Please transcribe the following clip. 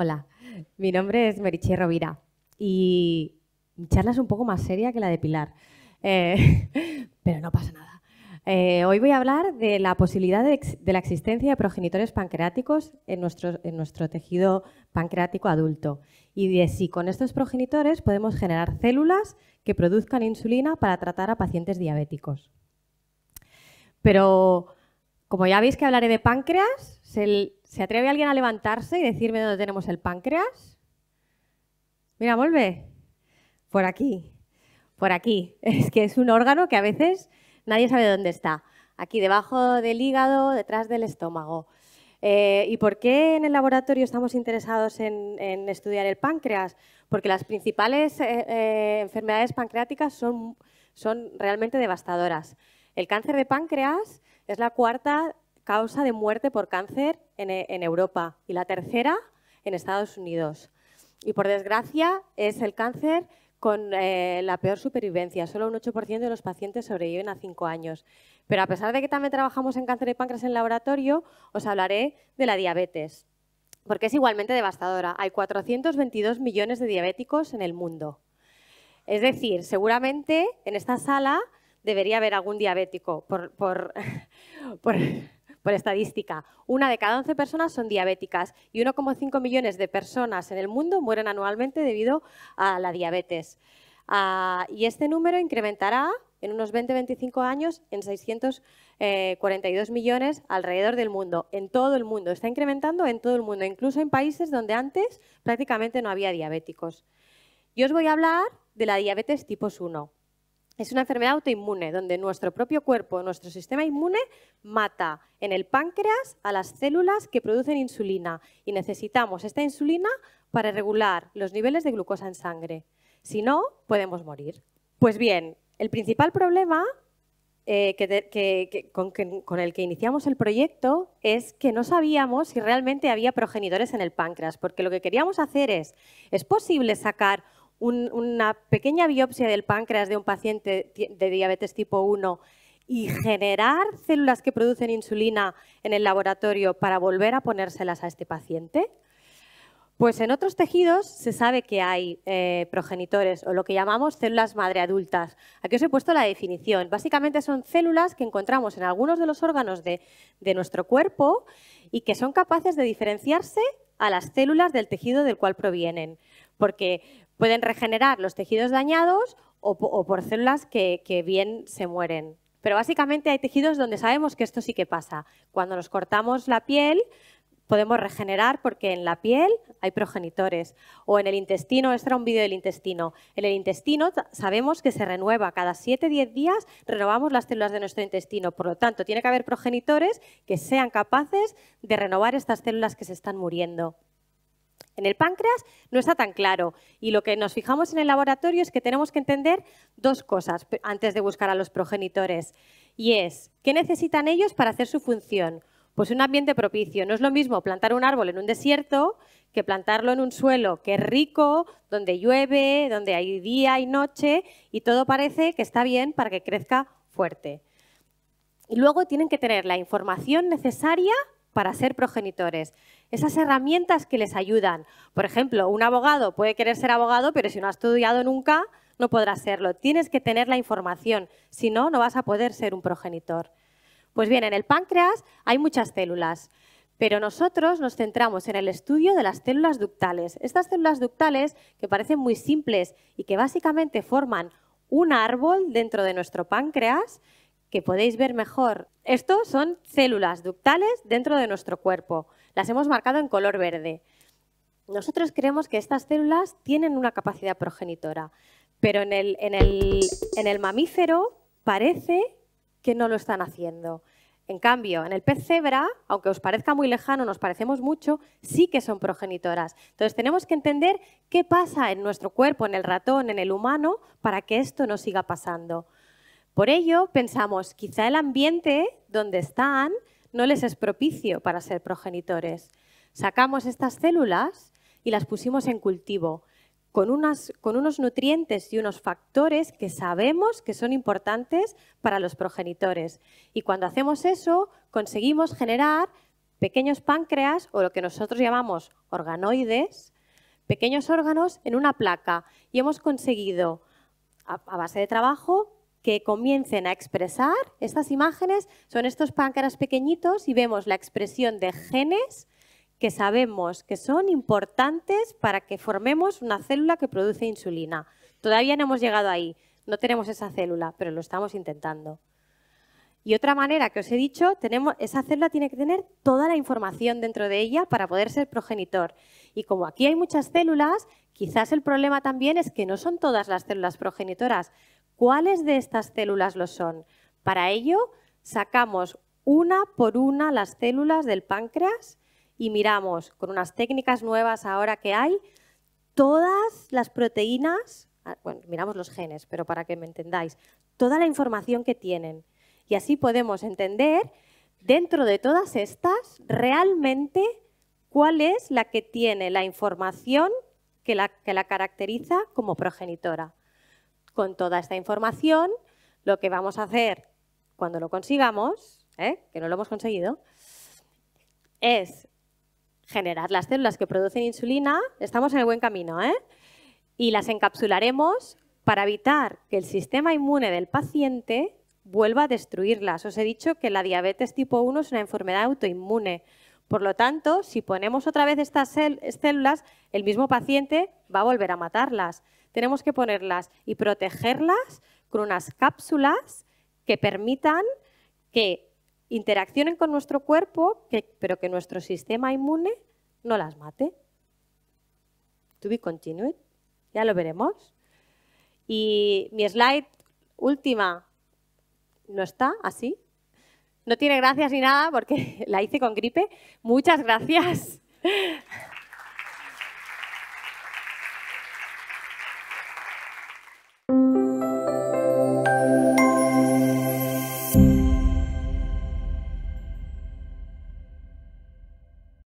Hola, mi nombre es Meriche Rovira y mi charla es un poco más seria que la de Pilar, eh, pero no pasa nada. Eh, hoy voy a hablar de la posibilidad de, la existencia de progenitores pancreáticos en nuestro, en nuestro tejido pancreático adulto y de si con estos progenitores podemos generar células que produzcan insulina para tratar a pacientes diabéticos. Pero como ya veis que hablaré de páncreas, ¿Se, atreve alguien a levantarse y decirme dónde tenemos el páncreas? Mira, vuelve. Por aquí. Por aquí. Es que es un órgano que a veces nadie sabe dónde está. Aquí debajo del hígado, detrás del estómago. Eh, ¿Y por qué en el laboratorio estamos interesados en, estudiar el páncreas? Porque las principales eh, eh, enfermedades pancreáticas son, son realmente devastadoras. El cáncer de páncreas es la cuarta causa de muerte por cáncer eh, en, Europa y la tercera en Estados Unidos. Y por desgracia es el cáncer con eh, la peor supervivencia. Solo un 8% de los pacientes sobreviven a 5 años. Pero a pesar de que también trabajamos en cáncer de páncreas en laboratorio, os hablaré de la diabetes, porque es igualmente devastadora. Hay 422 millones de diabéticos en el mundo. Es decir, seguramente en esta sala debería haber algún diabético por por estadística, una de cada 11 personas son diabéticas y 1,5 millones de personas en el mundo mueren anualmente debido a la diabetes. Ah, y este número incrementará en unos 20-25 años en 642 eh, millones alrededor del mundo, en todo el mundo. Está incrementando en todo el mundo, incluso en países donde antes prácticamente no había diabéticos. Yo os voy a hablar de la diabetes tipo 1. Es una enfermedad autoinmune donde nuestro propio cuerpo, nuestro sistema inmune, mata en el páncreas a las células que producen insulina y necesitamos esta insulina para regular los niveles de glucosa en sangre. Si no, podemos morir. Pues bien, el principal problema eh, con, con, el que iniciamos el proyecto es que no sabíamos si realmente había progenitores en el páncreas, porque lo que queríamos hacer es, ¿es posible sacar una pequeña biopsia del páncreas de un paciente de diabetes tipo 1 y generar células que producen insulina en el laboratorio para volver a ponérselas a este paciente? Pues en otros tejidos se sabe que hay eh, progenitores o lo que llamamos células madre adultas. Aquí os he puesto la definición. Básicamente son células que encontramos en algunos de los órganos de, de nuestro cuerpo y que son capaces de diferenciarse a las células del tejido del cual provienen. Porque pueden regenerar los tejidos dañados o, por células que, que bien se mueren. Pero básicamente hay tejidos donde sabemos que esto sí que pasa. Cuando nos cortamos la piel, podemos regenerar porque en la piel hay progenitores o en el intestino, este era un vídeo del intestino, en el intestino sabemos que se renueva, cada 7-10 días renovamos las células de nuestro intestino, por lo tanto tiene que haber progenitores que sean capaces de renovar estas células que se están muriendo. En el páncreas no está tan claro y lo que nos fijamos en el laboratorio es que tenemos que entender dos cosas antes de buscar a los progenitores y es qué necesitan ellos para hacer su función. Pues un ambiente propicio. No es lo mismo plantar un árbol en un desierto que plantarlo en un suelo que es rico, donde llueve, donde hay día y noche y todo parece que está bien para que crezca fuerte. Y luego tienen que tener la información necesaria para ser progenitores. Esas herramientas que les ayudan. Por ejemplo, un abogado puede querer ser abogado, pero si no ha estudiado nunca, no podrá serlo. Tienes que tener la información, si no, no vas a poder ser un progenitor. Pues bien, en el páncreas hay muchas células. Pero nosotros nos centramos en el estudio de las células ductales. Estas células ductales, que parecen muy simples y que básicamente forman un árbol dentro de nuestro páncreas, que podéis ver mejor. Estos son células ductales dentro de nuestro cuerpo. Las hemos marcado en color verde. Nosotros creemos que estas células tienen una capacidad progenitora, pero en el, en el, en el mamífero parece que no lo están haciendo. En cambio, en el pez cebra, aunque os parezca muy lejano, nos parecemos mucho, sí que son progenitoras. Entonces tenemos que entender qué pasa en nuestro cuerpo, en el ratón, en el humano, para que esto no siga pasando. Por ello, pensamos, quizá el ambiente donde están no les es propicio para ser progenitores. Sacamos estas células y las pusimos en cultivo con, unos nutrientes y unos factores que sabemos que son importantes para los progenitores. Y cuando hacemos eso, conseguimos generar pequeños páncreas o lo que nosotros llamamos organoides, pequeños órganos en una placa. Y hemos conseguido, a base de trabajo, que comiencen a expresar estas imágenes son estos páncaras pequeñitos y vemos la expresión de genes que sabemos que son importantes para que formemos una célula que produce insulina. Todavía no hemos llegado ahí, no tenemos esa célula, pero lo estamos intentando. Y otra manera que os he dicho, tenemos, esa célula tiene que tener toda la información dentro de ella para poder ser progenitor. Y como aquí hay muchas células, quizás el problema también es que no son todas las células progenitoras, ¿Cuáles de estas células lo son? Para ello, sacamos una por una las células del páncreas y miramos con unas técnicas nuevas ahora que hay todas las proteínas, ah, bueno, miramos los genes, pero para que me entendáis, toda la información que tienen. Y así podemos entender dentro de todas estas realmente cuál es la que tiene la información que la, que la caracteriza como progenitora con toda esta información, lo que vamos a hacer cuando lo consigamos, ¿eh? que no lo hemos conseguido, es generar las células que producen insulina, estamos en el buen camino, ¿eh? y las encapsularemos para evitar que el sistema inmune del paciente vuelva a destruirlas. Os he dicho que la diabetes tipo 1 es una enfermedad autoinmune. Por lo tanto, si ponemos otra vez estas células, el mismo paciente va a volver a matarlas tenemos que ponerlas y protegerlas con unas cápsulas que permitan que interaccionen con nuestro cuerpo, pero que nuestro sistema inmune no las mate. To be continued, ya lo veremos. Y mi slide última no está así. No tiene gracias ni nada porque la hice con gripe. Muchas gracias.